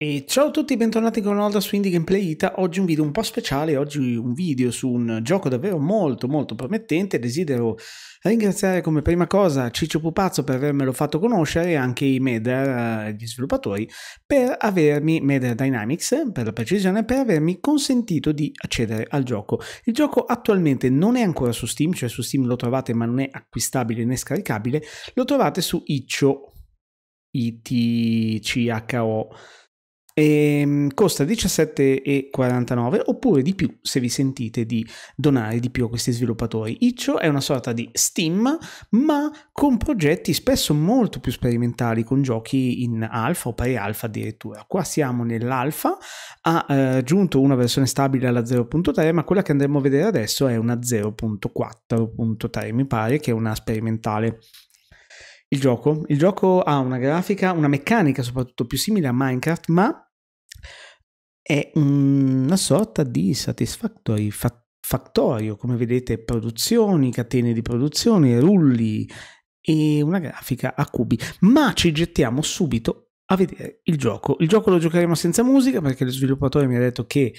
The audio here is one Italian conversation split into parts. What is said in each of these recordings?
E ciao a tutti, bentornati con Olda su Indie Gameplay Ita. Oggi un video un po' speciale, oggi un video su un gioco davvero molto molto promettente. Desidero ringraziare come prima cosa Ciccio Pupazzo per avermelo fatto conoscere e anche i Meder, eh, gli sviluppatori, per avermi, Meder Dynamics per la precisione, per avermi consentito di accedere al gioco. Il gioco attualmente non è ancora su Steam, cioè su Steam lo trovate ma non è acquistabile né scaricabile, lo trovate su Itch.io. I-T-C-H-O Ehm, e costa 17,49 oppure di più se vi sentite di donare di più a questi sviluppatori. Itch.io è una sorta di Steam ma con progetti spesso molto più sperimentali, con giochi in alfa o pre-alfa addirittura. Qua siamo nell'alfa, ha eh, raggiunto una versione stabile alla 0.3 ma quella che andremo a vedere adesso è una 0.4.3 mi pare che è una sperimentale. Il gioco. Il gioco ha una grafica, una meccanica soprattutto più simile a Minecraft, ma è una sorta di satisfactory factorio, come vedete produzioni, catene di produzione, rulli e una grafica a cubi, ma ci gettiamo subito a vedere il gioco. Il gioco lo giocheremo senza musica perché lo sviluppatore mi ha detto che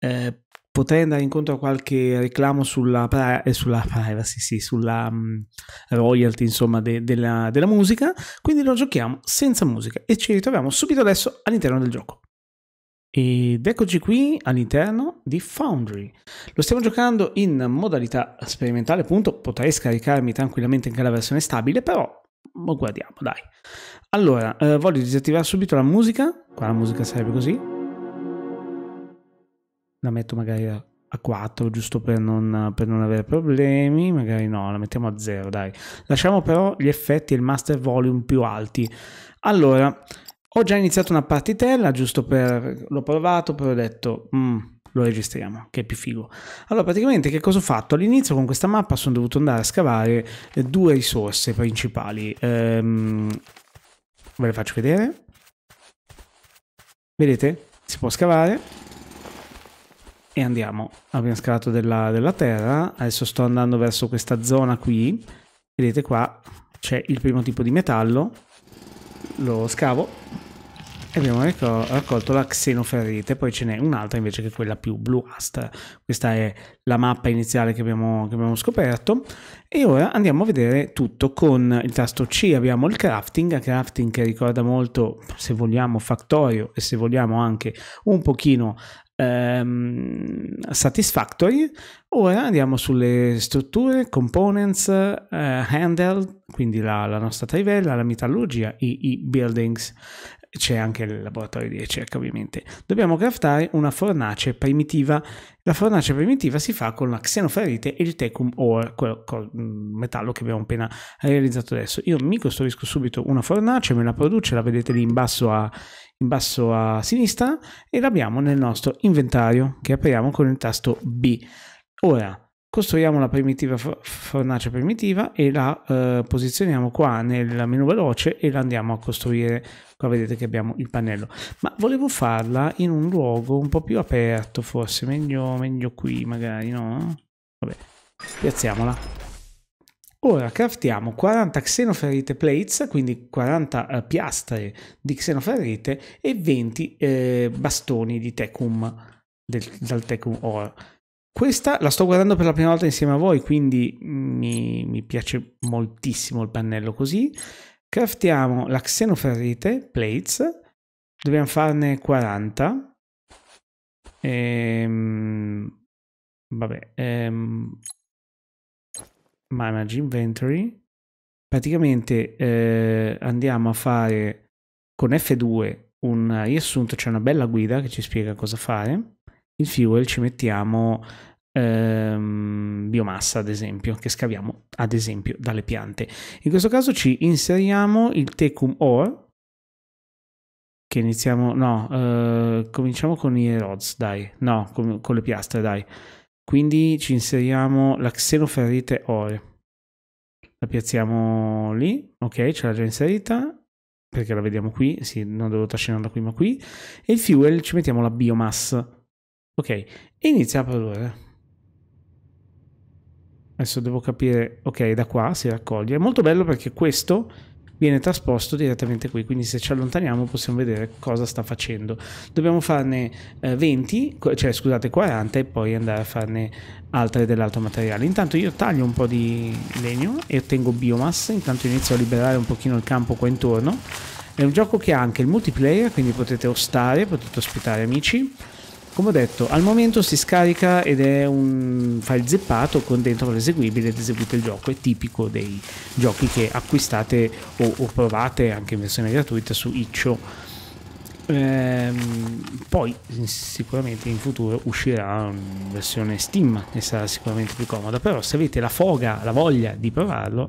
eh, potrei andare incontro a qualche reclamo sulla, pri- eh, sulla privacy, sì, sulla um, royalty insomma de- della, della musica, quindi lo giochiamo senza musica e ci ritroviamo subito adesso all'interno del gioco. Ed eccoci qui all'interno di Foundry. Lo stiamo giocando in modalità sperimentale, appunto, potrei scaricarmi tranquillamente anche la versione stabile, però lo guardiamo, dai. Allora, eh, voglio disattivare subito la musica, qua la musica sarebbe così. La metto magari a, a 4, giusto per non, per non avere problemi, magari no, la mettiamo a 0, dai. Lasciamo però gli effetti e il master volume più alti. Allora, ho già iniziato una partitella, giusto per... l'ho provato, poi ho detto... Mm, lo registriamo, che è più figo. Allora, praticamente che cosa ho fatto? All'inizio con questa mappa sono dovuto andare a scavare eh, due risorse principali. Ehm, ve le faccio vedere. Vedete? Si può scavare. E andiamo. Abbiamo scavato della, della terra. Adesso sto andando verso questa zona qui. Vedete qua c'è il primo tipo di metallo. Lo scavo abbiamo raccolto la xenoferrite, poi ce n'è un'altra invece che quella più bluastra. Questa è la mappa iniziale che abbiamo, che abbiamo scoperto e ora andiamo a vedere tutto con il tasto C abbiamo il crafting, crafting che ricorda molto se vogliamo Factorio e se vogliamo anche un pochino Um, satisfactory. Ora andiamo sulle strutture, components, uh, eh, handle, quindi la, la nostra trivella, la metallurgia e i buildings c'è anche il laboratorio di ricerca ovviamente. Dobbiamo craftare una fornace primitiva. La fornace primitiva si fa con la xenoferrite e il tecum ore, quel, quel mm, metallo che abbiamo appena realizzato adesso. Io mi costruisco subito una fornace, me la produce, la vedete lì in basso a, in basso a sinistra e l'abbiamo nel nostro inventario che apriamo con il tasto B. Ora, costruiamo la primitiva fornace primitiva e la eh, posizioniamo qua nel menu veloce e la andiamo a costruire qua vedete che abbiamo il pannello ma volevo farla in un luogo un po' più aperto forse meglio, meglio qui magari no? vabbè piazziamola Ora craftiamo 40 xenoferrite plates, quindi 40 eh, piastre di xenoferrite e 20 eh, bastoni di tecum, del, dal tecum ore. Questa la sto guardando per la prima volta insieme a voi, quindi mi, mi piace moltissimo il pannello così. Craftiamo la xenoferrite, plates, dobbiamo farne 40. Ehm, vabbè, ehm, manage inventory. Praticamente eh, andiamo a fare con F2 un riassunto, c'è una bella guida che ci spiega cosa fare. Il fuel ci mettiamo ehm, biomassa, ad esempio, che scaviamo, ad esempio, dalle piante. In questo caso ci inseriamo il tecum ore, che iniziamo, no, eh, cominciamo con i rods, dai, no, con, con le piastre, dai. Quindi ci inseriamo la xenoferrite ore. La piazziamo lì, ok, ce l'ha già inserita, perché la vediamo qui, sì, non devo trascinarla qui ma qui, e il fuel ci mettiamo la biomassa, ok, e inizia a produrre. Adesso devo capire, ok, da qua si raccoglie. È molto bello perché questo viene trasposto direttamente qui, quindi se ci allontaniamo possiamo vedere cosa sta facendo. Dobbiamo farne eh, 20, cioè scusate 40 e poi andare a farne altre dell'altro materiale. Intanto io taglio un po' di legno e ottengo biomassa, intanto inizio a liberare un pochino il campo qua intorno. È un gioco che ha anche il multiplayer, quindi potete ostare, potete ospitare amici. Come ho detto, al momento si scarica ed è un file zeppato con dentro l'eseguibile ed eseguite il gioco, è tipico dei giochi che acquistate o, o provate anche in versione gratuita su Itch.io. Ehm, poi sicuramente in futuro uscirà in mm, versione Steam e sarà sicuramente più comoda, però se avete la foga, la voglia di provarlo,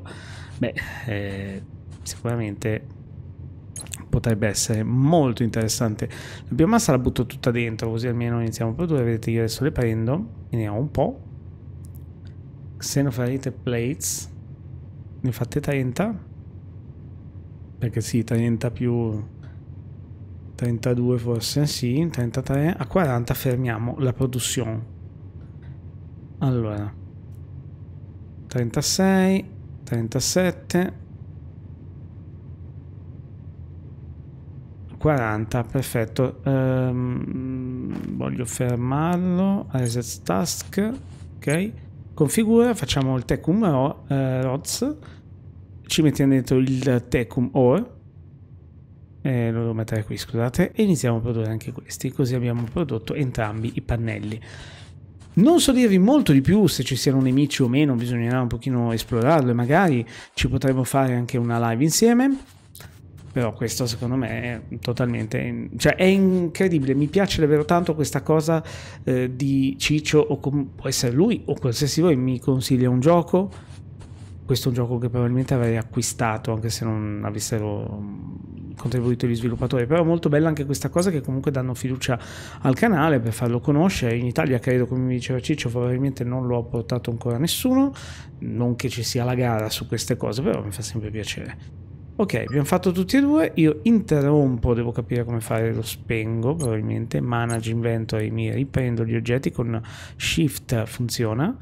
beh, eh, sicuramente potrebbe essere molto interessante. La biomassa la butto tutta dentro, così almeno iniziamo a produrre. Vedete, io adesso le prendo, ne ho un po'. Xenoferite plates, ne fate 30. Perché sì, 30 più 32 forse, sì, 33. A 40 fermiamo la produzione. Allora, 36, 37, 40, perfetto. Um, voglio fermarlo. Reset task. Ok. Configura, facciamo il tecum ro eh, rods. Ci mettiamo dentro il tecum Ore. Eh, lo devo mettere qui, scusate. E iniziamo a produrre anche questi. Così abbiamo prodotto entrambi i pannelli. Non so dirvi molto di più se ci siano nemici o meno, bisognerà un pochino esplorarlo e magari ci potremo fare anche una live insieme però questo secondo me è totalmente in... cioè è incredibile mi piace davvero tanto questa cosa eh, di Ciccio o com... può essere lui o qualsiasi voi mi consiglia un gioco questo è un gioco che probabilmente avrei acquistato anche se non avessero mm, contribuito gli sviluppatori però è molto bella anche questa cosa che comunque danno fiducia al canale per farlo conoscere in Italia credo come mi diceva Ciccio probabilmente non lo ha portato ancora nessuno non che ci sia la gara su queste cose però mi fa sempre piacere Ok, abbiamo fatto tutti e due. Io interrompo, devo capire come fare, lo spengo probabilmente. Manage inventory, mi riprendo gli oggetti con shift funziona.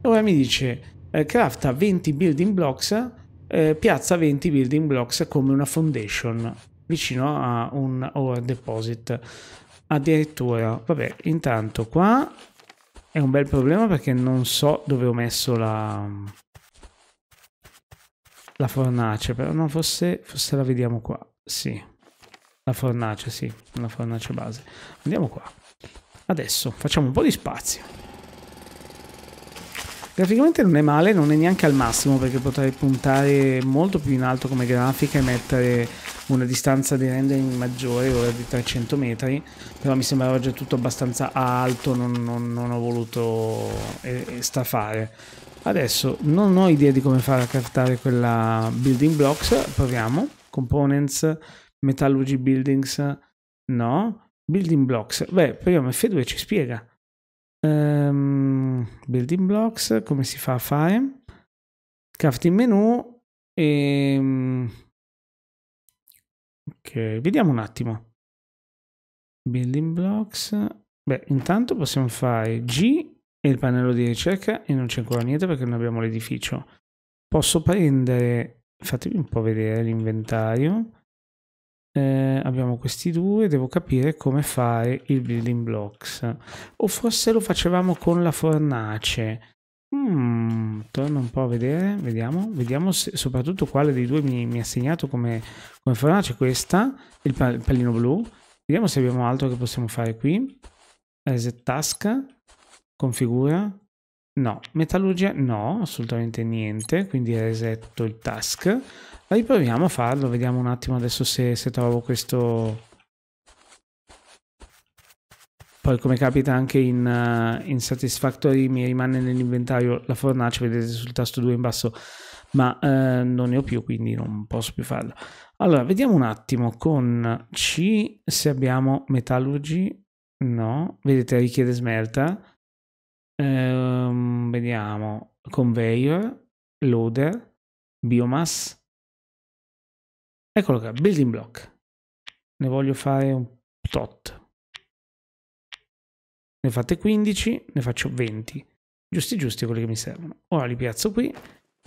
Ora mi dice eh, crafta 20 building blocks, eh, piazza 20 building blocks come una foundation vicino a un ore deposit. Addirittura, vabbè, intanto qua è un bel problema perché non so dove ho messo la la fornace, però no, forse, forse la vediamo qua, sì. La fornace, sì, la fornace base. Andiamo qua. Adesso facciamo un po' di spazio. Graficamente non è male, non è neanche al massimo perché potrei puntare molto più in alto come grafica e mettere una distanza di rendering maggiore, ora di 300 metri, però mi sembrava già tutto abbastanza alto, non, non, non ho voluto eh, eh, strafare. Adesso non ho idea di come fare a cartare quella building blocks, proviamo. Components, metallurgy buildings, no. Building blocks, beh, proviamo F2 ci spiega. Um, building blocks, come si fa a fare? Crafting menu e... Ehm, ok, vediamo un attimo. Building blocks. Beh, intanto possiamo fare G e il pannello di ricerca e non c'è ancora niente perché non abbiamo l'edificio. Posso prendere, fatemi un po' vedere l'inventario. Eh, abbiamo questi due, devo capire come fare il building blocks. O forse lo facevamo con la fornace. Mm, torno un po' a vedere, vediamo, vediamo se, soprattutto quale dei due mi, mi ha segnato come, come fornace questa, il pallino blu. Vediamo se abbiamo altro che possiamo fare qui. Reset task. Configura? No. Metallurgia? No, assolutamente niente, quindi resetto il task. Riproviamo a farlo, vediamo un attimo adesso se, se trovo questo... Poi come capita anche in, uh, in Satisfactory mi rimane nell'inventario la fornace, vedete sul tasto 2 in basso, ma uh, non ne ho più quindi non posso più farlo. Allora, vediamo un attimo con C se abbiamo metallurgy, no, vedete richiede smelta, Ehm, vediamo, conveyor, loader, biomass. Eccolo qua, building block. Ne voglio fare un tot. Ne fate 15, ne faccio 20. Giusti giusti quelli che mi servono. Ora li piazzo qui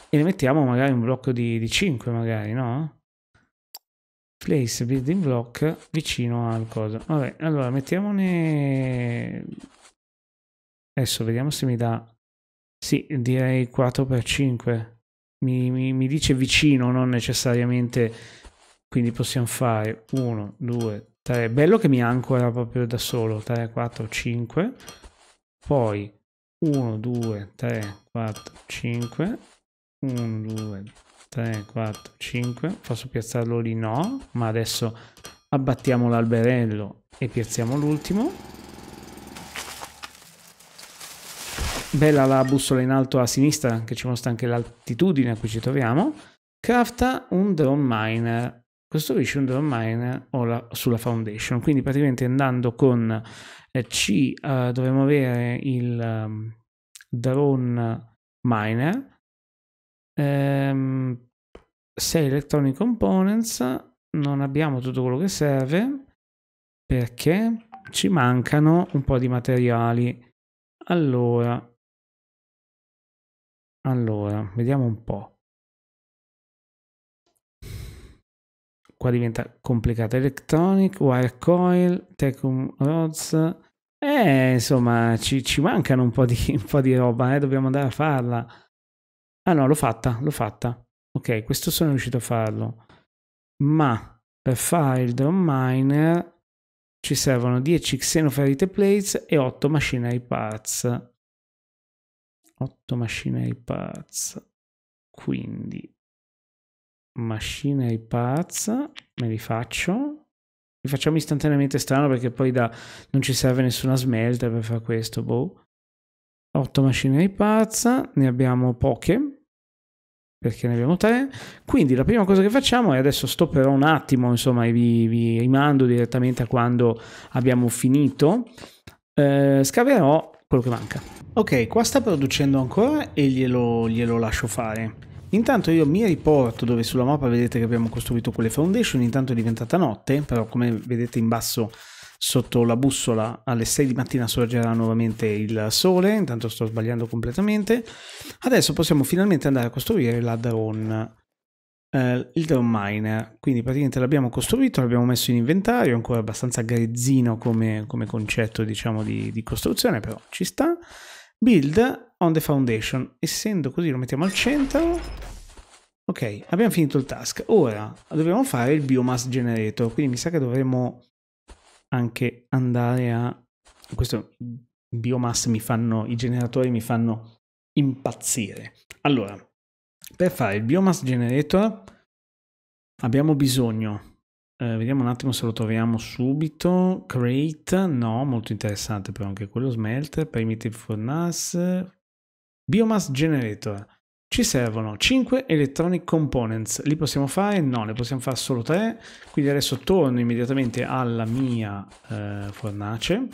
e ne mettiamo magari un blocco di, di 5 magari, no? Place building block vicino al coso. Vabbè, allora mettiamone Adesso vediamo se mi dà... Sì, direi 4x5. Mi, mi, mi dice vicino, non necessariamente... Quindi possiamo fare 1, 2, 3. Bello che mi ancora proprio da solo. 3, 4, 5. Poi 1, 2, 3, 4, 5. 1, 2, 3, 4, 5. Posso piazzarlo lì? No. Ma adesso abbattiamo l'alberello e piazziamo l'ultimo. bella la bussola in alto a sinistra che ci mostra anche l'altitudine a cui ci troviamo, crafta un drone miner, costruisce un drone miner sulla foundation, quindi praticamente andando con eh, C uh, dovremmo avere il um, drone miner, um, ehm, 6 electronic components, non abbiamo tutto quello che serve perché ci mancano un po' di materiali. Allora, allora, vediamo un po'. Qua diventa complicato. Electronic, wire coil, Tecum Rods. Eh, insomma, ci, ci mancano un po' di, un po' di roba, eh? dobbiamo andare a farla. Ah no, l'ho fatta, l'ho fatta. Ok, questo sono riuscito a farlo. Ma per fare il drone miner ci servono 10 xenoferite plates e 8 machinery parts. 8 machinery parts, quindi machinery parts, me li faccio. Li facciamo istantaneamente strano perché poi da, non ci serve nessuna smelter per fare questo, boh. 8 machinery parts, ne abbiamo poche, perché ne abbiamo tre. Quindi la prima cosa che facciamo è adesso stopperò un attimo, insomma, e vi, vi rimando direttamente a quando abbiamo finito. Eh, scaverò quello che manca. Ok, qua sta producendo ancora e glielo, glielo lascio fare. Intanto io mi riporto dove sulla mappa vedete che abbiamo costruito quelle foundation, intanto è diventata notte, però come vedete in basso sotto la bussola alle 6 di mattina sorgerà nuovamente il sole, intanto sto sbagliando completamente. Adesso possiamo finalmente andare a costruire la drone eh, il drone Miner. Quindi praticamente l'abbiamo costruito, l'abbiamo messo in inventario, ancora abbastanza grezzino come, come concetto diciamo di, di costruzione, però ci sta. Build on the foundation, essendo così lo mettiamo al centro. Ok, abbiamo finito il task. Ora dobbiamo fare il biomass generator, quindi mi sa che dovremmo anche andare a... Questo biomass mi fanno, i generatori mi fanno impazzire. Allora, per fare il biomass generator abbiamo bisogno eh, vediamo un attimo se lo troviamo subito create no molto interessante però anche quello smelter primitive furnace biomass generator ci servono 5 electronic components li possiamo fare no ne possiamo fare solo 3 quindi adesso torno immediatamente alla mia eh, fornace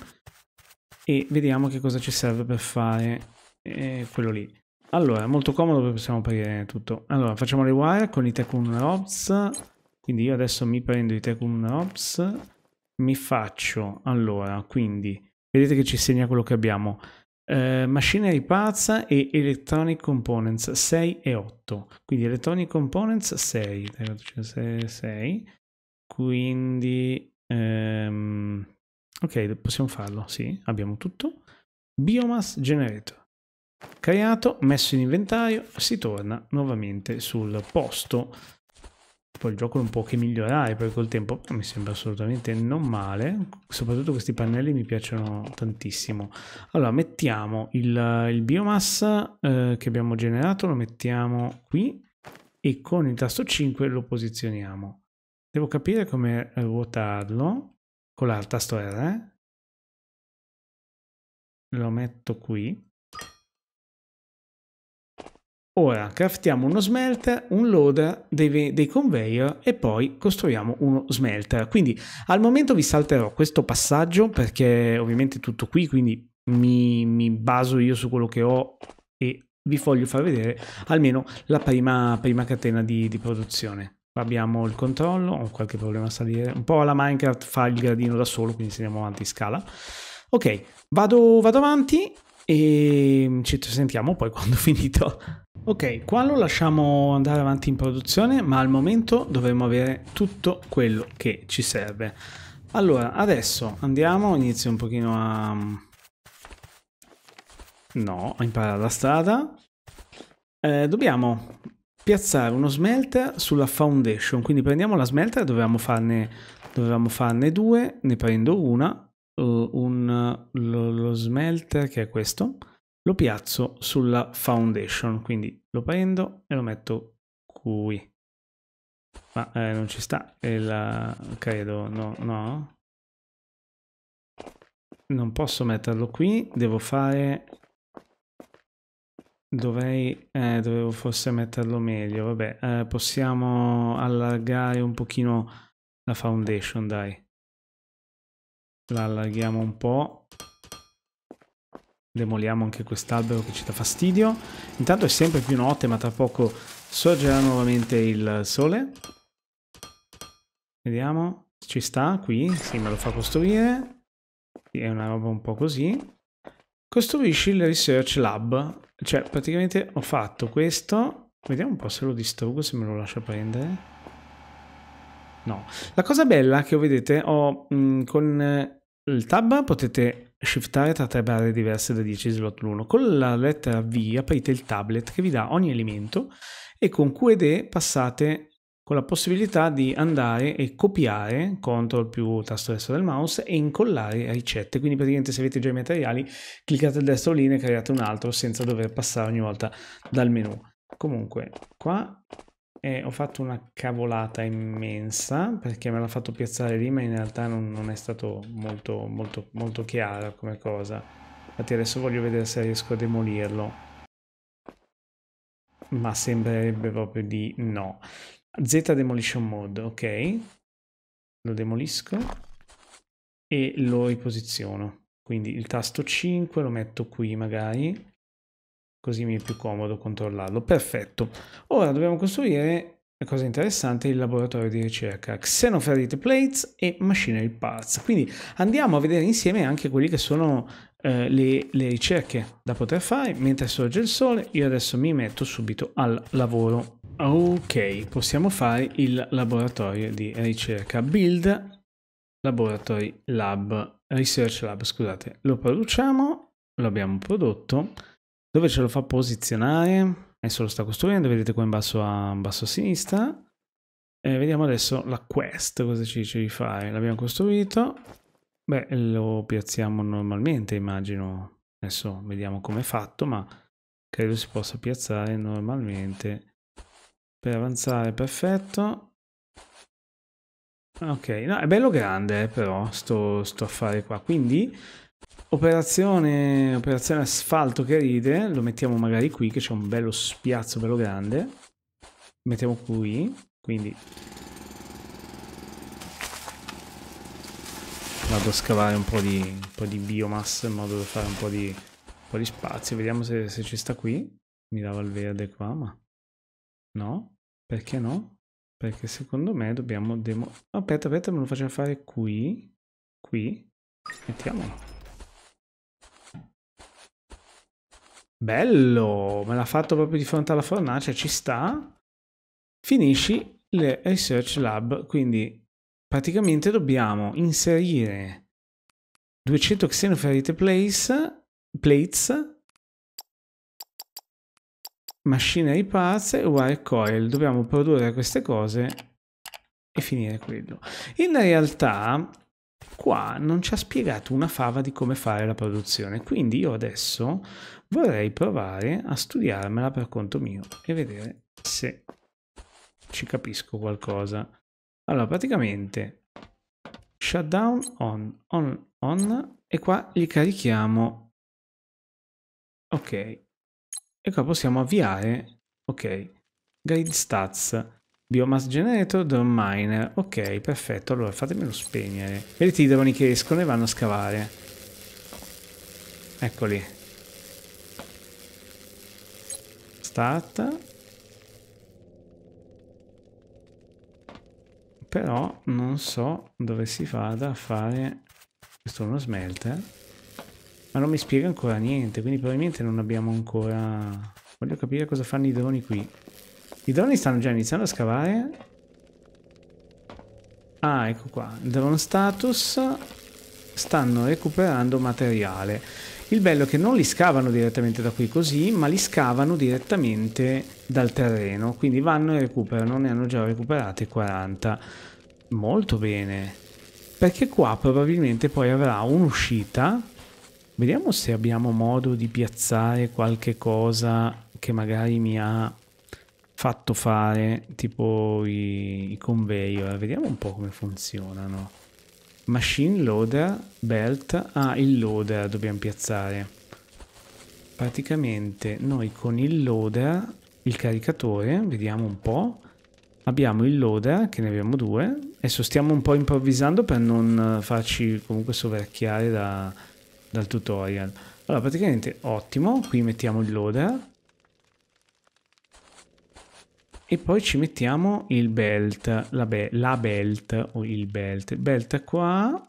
e vediamo che cosa ci serve per fare eh, quello lì allora, molto comodo perché possiamo aprire tutto. Allora, facciamo le wire con i Tekun Robs. Quindi io adesso mi prendo i Tekun Robs. Mi faccio, allora, quindi... Vedete che ci segna quello che abbiamo. Uh, machinery Parts e Electronic Components 6 e 8. Quindi Electronic Components 6. 6, 6. Quindi... Um, ok, possiamo farlo, sì, abbiamo tutto. Biomass Generator creato, messo in inventario, si torna nuovamente sul posto. Poi il gioco non può che migliorare poi col tempo, mi sembra assolutamente non male, soprattutto questi pannelli mi piacciono tantissimo. Allora mettiamo il, il biomassa eh, che abbiamo generato, lo mettiamo qui e con il tasto 5 lo posizioniamo. Devo capire come ruotarlo con il tasto R. Eh. Lo metto qui Ora craftiamo uno smelter, un loader, dei, dei, conveyor e poi costruiamo uno smelter. Quindi al momento vi salterò questo passaggio perché ovviamente è tutto qui, quindi mi, mi baso io su quello che ho e vi voglio far vedere almeno la prima, prima catena di, di produzione. abbiamo il controllo, ho qualche problema a salire, un po' alla Minecraft fa il gradino da solo, quindi se andiamo avanti in scala. Ok, vado, vado avanti e ci sentiamo poi quando ho finito. Ok, qua lo lasciamo andare avanti in produzione, ma al momento dovremmo avere tutto quello che ci serve. Allora, adesso andiamo, inizio un pochino a... No, a imparare la strada. Eh, dobbiamo piazzare uno smelter sulla foundation, quindi prendiamo la smelter, dovevamo farne, dovevamo farne due, ne prendo una, uh, un, lo, lo smelter che è questo, lo piazzo sulla foundation, quindi lo prendo e lo metto qui. Ma eh, non ci sta, il, credo, no, no. Non posso metterlo qui, devo fare... Dovrei, eh, dovevo forse metterlo meglio, vabbè, eh, possiamo allargare un pochino la foundation, dai. La allarghiamo un po'. Demoliamo anche quest'albero che ci dà fastidio. Intanto è sempre più notte, ma tra poco sorgerà nuovamente il sole. Vediamo, ci sta qui, sì me lo fa costruire. Sì, è una roba un po' così. Costruisci il Research Lab. Cioè, praticamente ho fatto questo. Vediamo un po' se lo distruggo, se me lo lascia prendere. No. La cosa bella che vedete, ho mh, mm, con il tab potete shiftare tra tre barre diverse da 10 slot l'uno. Con la lettera V aprite il tablet che vi dà ogni elemento e con QED passate con la possibilità di andare e copiare, CTRL più tasto destro del mouse, e incollare ricette. Quindi praticamente se avete già i materiali, cliccate il destro lì e create un altro senza dover passare ogni volta dal menu. Comunque, qua e ho fatto una cavolata immensa perché me l'ha fatto piazzare lì, ma in realtà non, non è stato molto, molto, molto chiaro come cosa. Infatti adesso voglio vedere se riesco a demolirlo. Ma sembrerebbe proprio di no. Z Demolition Mode, ok. Lo demolisco e lo riposiziono. Quindi il tasto 5 lo metto qui magari così mi è più comodo controllarlo. Perfetto. Ora dobbiamo costruire, una cosa interessante, il laboratorio di ricerca. Xenoferrite plates e machinery parts. Quindi andiamo a vedere insieme anche quelli che sono eh, le, le ricerche da poter fare mentre sorge il sole. Io adesso mi metto subito al lavoro. Ok, possiamo fare il laboratorio di ricerca. Build Laboratory Lab, Research Lab, scusate. Lo produciamo, lo abbiamo prodotto dove ce lo fa posizionare. Adesso lo sta costruendo, vedete qua in basso a, in basso a sinistra. E vediamo adesso la quest, cosa ci dice di fare. L'abbiamo costruito. Beh, lo piazziamo normalmente, immagino. Adesso vediamo come è fatto, ma credo si possa piazzare normalmente. Per avanzare, perfetto. Ok, no, è bello grande eh, però sto, sto affare qua. Quindi Operazione, operazione asfalto che ride, lo mettiamo magari qui che c'è un bello spiazzo bello grande. mettiamo qui, quindi vado a scavare un po' di, un po di biomassa in modo da fare un po' di, un po di spazio. Vediamo se, se, ci sta qui. Mi dava il verde qua, ma no? Perché no? Perché secondo me dobbiamo demo... Aspetta, aspetta, me lo facciamo fare qui. Qui. Mettiamolo. Bello, me l'ha fatto proprio di fronte alla fornace, ci sta. Finisci le Research Lab, quindi praticamente dobbiamo inserire 200 xenoferite place, plates, machine parts e wire coil. Dobbiamo produrre queste cose e finire quello. In realtà qua non ci ha spiegato una fava di come fare la produzione, quindi io adesso vorrei provare a studiarmela per conto mio e vedere se ci capisco qualcosa. Allora, praticamente shutdown on, on, on e qua gli carichiamo ok e qua possiamo avviare ok grid stats Biomass generator, drone miner. Ok, perfetto. Allora fatemelo spegnere. Vedete i droni che escono e vanno a scavare. Eccoli. Start. Però non so dove si vada a fare... Questo è uno smelter. Ma non mi spiega ancora niente, quindi probabilmente non abbiamo ancora... Voglio capire cosa fanno i droni qui. I droni stanno già iniziando a scavare. Ah, ecco qua. Drone status. Stanno recuperando materiale. Il bello è che non li scavano direttamente da qui così, ma li scavano direttamente dal terreno. Quindi vanno e recuperano. Ne hanno già recuperate 40. Molto bene. Perché qua probabilmente poi avrà un'uscita. Vediamo se abbiamo modo di piazzare qualche cosa che magari mi ha fatto fare tipo i, i conveyor. Vediamo un po' come funzionano. Machine loader, belt, ah il loader dobbiamo piazzare. Praticamente noi con il loader, il caricatore, vediamo un po', abbiamo il loader che ne abbiamo due, adesso stiamo un po' improvvisando per non farci comunque soverchiare da, dal tutorial. Allora praticamente ottimo, qui mettiamo il loader, e poi ci mettiamo il belt, la, be la belt o il belt, belt qua.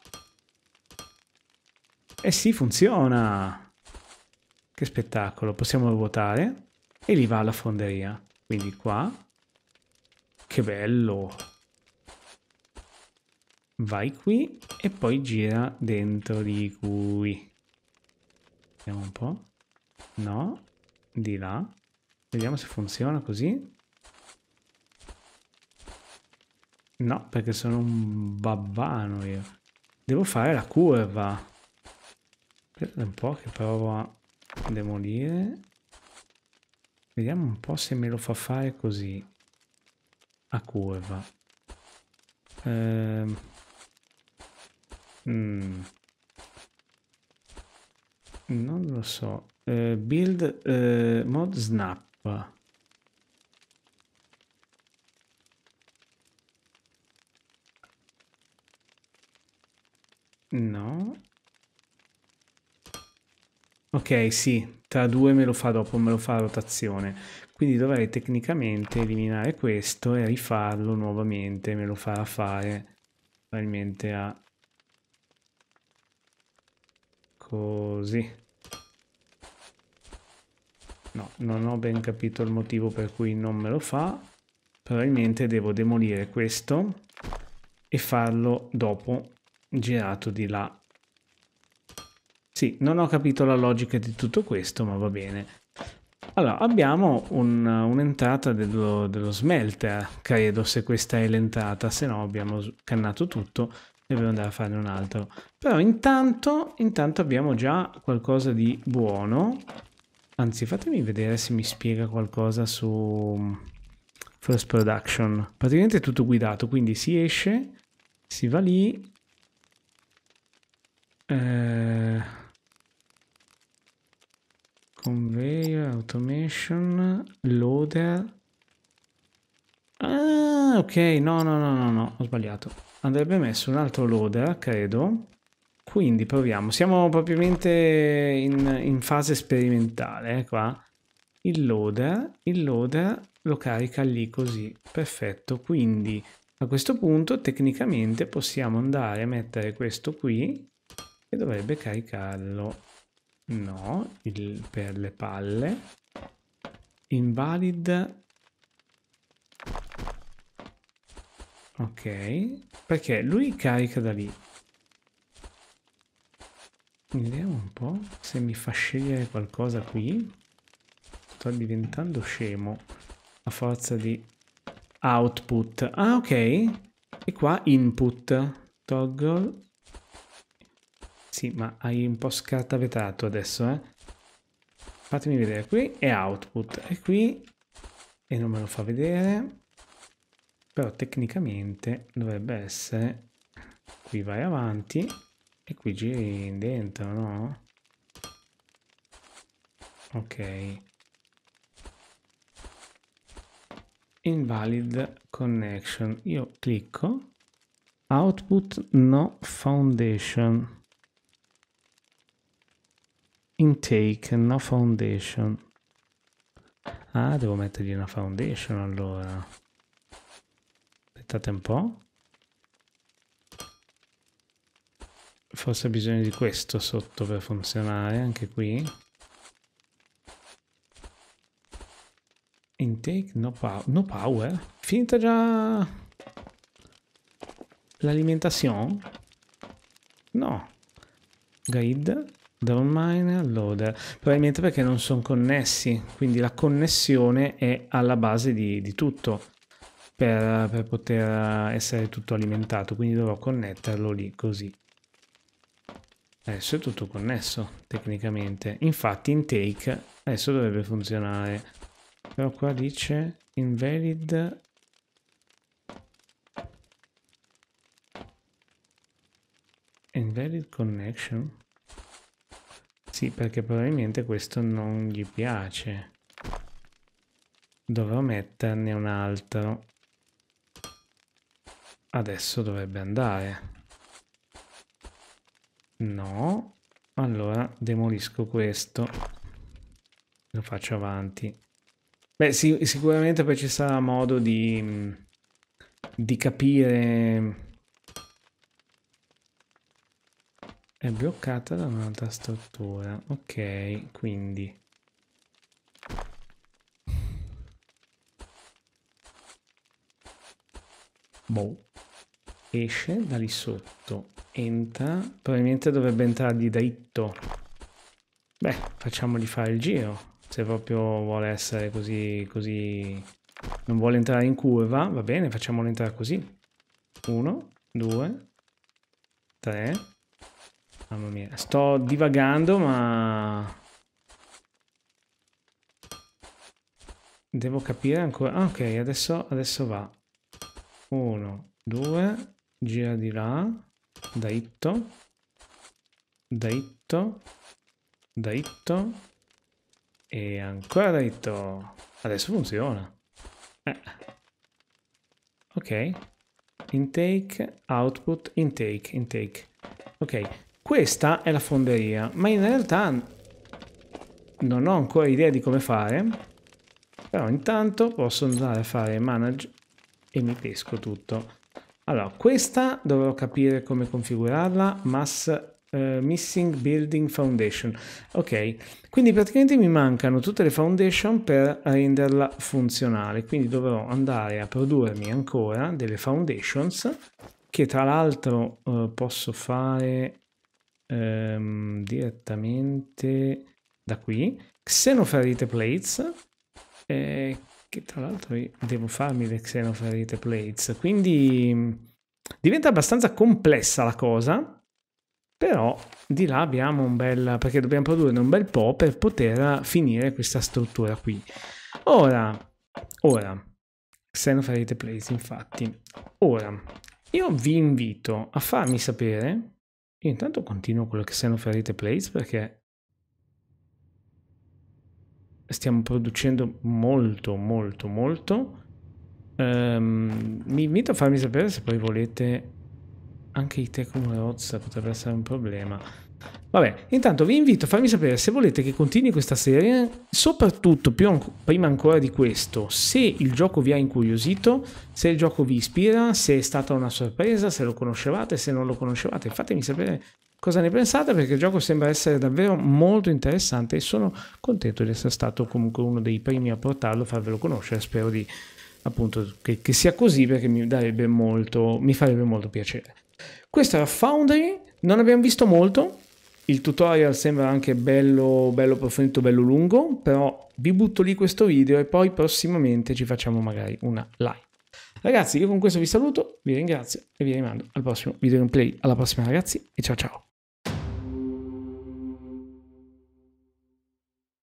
E eh sì, funziona! Che spettacolo, possiamo ruotare e lì va alla fonderia. Quindi qua. Che bello! Vai qui e poi gira dentro di qui. Vediamo un po'. No, di là. Vediamo se funziona così. No, perché sono un babbano io. Devo fare la curva. Aspetta un po' che provo a demolire. Vediamo un po' se me lo fa fare così. A curva. Ehm... Mm. Non lo so. Eh, build eh, mod snap. No. Ok, sì, tra due me lo fa dopo, me lo fa a rotazione. Quindi dovrei tecnicamente eliminare questo e rifarlo nuovamente, me lo farà fare probabilmente a... Così. No, non ho ben capito il motivo per cui non me lo fa. Probabilmente devo demolire questo e farlo dopo girato di là. Sì, non ho capito la logica di tutto questo, ma va bene. Allora, abbiamo un'entrata un dello, dello, smelter, credo, se questa è l'entrata, se no abbiamo cannato tutto dobbiamo andare a fare un altro. Però intanto, intanto abbiamo già qualcosa di buono. Anzi, fatemi vedere se mi spiega qualcosa su mm, First Production. Praticamente è tutto guidato, quindi si esce, si va lì, eh, conveyor, automation, loader. Ah, ok, no, no, no, no, no, ho sbagliato. Andrebbe messo un altro loader, credo. Quindi proviamo, siamo propriamente in, in fase sperimentale eh, qua. Il loader, il loader lo carica lì così, perfetto. Quindi a questo punto tecnicamente possiamo andare a mettere questo qui e dovrebbe caricarlo no il, per le palle invalid ok perché lui carica da lì vediamo un po' se mi fa scegliere qualcosa qui sto diventando scemo a forza di output ah ok e qua input toggle sì, ma hai un po' scartavetato adesso, eh. Fatemi vedere, qui è output è qui e non me lo fa vedere. Però tecnicamente dovrebbe essere qui vai avanti e qui giri dentro, no? Ok. Invalid connection. Io clicco. Output no foundation. Intake, no foundation. Ah, devo mettergli una foundation allora. Aspettate un po'. Forse ha bisogno di questo sotto per funzionare, anche qui. Intake, no, pow no power. Finita già l'alimentazione? No. Guide. Downminer, loader, probabilmente perché non sono connessi, quindi la connessione è alla base di, di tutto per, per, poter essere tutto alimentato, quindi dovrò connetterlo lì così. Adesso è tutto connesso tecnicamente, infatti intake adesso dovrebbe funzionare, però qua dice invalid invalid connection sì, perché probabilmente questo non gli piace. Dovrò metterne un altro. Adesso dovrebbe andare. No. Allora demolisco questo. Lo faccio avanti. Beh, sì, sicuramente poi ci sarà modo di, di capire bloccata da un'altra struttura. Ok, quindi... Boh. Esce da lì sotto. Entra. Probabilmente dovrebbe entrare di dritto. Beh, facciamogli fare il giro. Se proprio vuole essere così, così... Non vuole entrare in curva, va bene, facciamolo entrare così. Uno, due, tre... Mamma mia, sto divagando ma... Devo capire ancora... Ah, ok, adesso, adesso va. Uno, due, gira di là, dritto, dritto, dritto e ancora dritto. Adesso funziona. Eh. Ok, intake, output, intake, intake. Ok, questa è la fonderia, ma in realtà non ho ancora idea di come fare. Però intanto posso andare a fare manage e mi pesco tutto. Allora, questa dovrò capire come configurarla, mass Uh, missing Building Foundation. Ok, quindi praticamente mi mancano tutte le foundation per renderla funzionale, quindi dovrò andare a produrmi ancora delle foundations che tra l'altro uh, posso fare ehm, direttamente da qui. Xenoferite Plates, eh, che tra l'altro devo farmi le Xenoferite Plates, quindi mm, diventa abbastanza complessa la cosa, però di là abbiamo un bel... perché dobbiamo produrre un bel po' per poter finire questa struttura qui. Ora, ora, Xenoferite Plates infatti, ora io vi invito a farmi sapere io intanto continuo quello che siano ferite plates perché stiamo producendo molto, molto, molto. Um, mi invito a farmi sapere se poi volete anche i te come potrebbe essere un problema. Vabbè, intanto vi invito a farmi sapere se volete che continui questa serie, soprattutto più, prima ancora di questo, se il gioco vi ha incuriosito, se il gioco vi ispira, se è stata una sorpresa, se lo conoscevate, se non lo conoscevate, fatemi sapere cosa ne pensate perché il gioco sembra essere davvero molto interessante e sono contento di essere stato comunque uno dei primi a portarlo, a farvelo conoscere, spero di appunto che, che sia così perché mi darebbe molto, mi farebbe molto piacere. Questo era Foundry, non abbiamo visto molto, il tutorial sembra anche bello, bello approfondito, bello lungo, però vi butto lì questo video e poi prossimamente ci facciamo magari una live. Ragazzi, io con questo vi saluto, vi ringrazio e vi rimando al prossimo video gameplay. Alla prossima ragazzi e ciao ciao!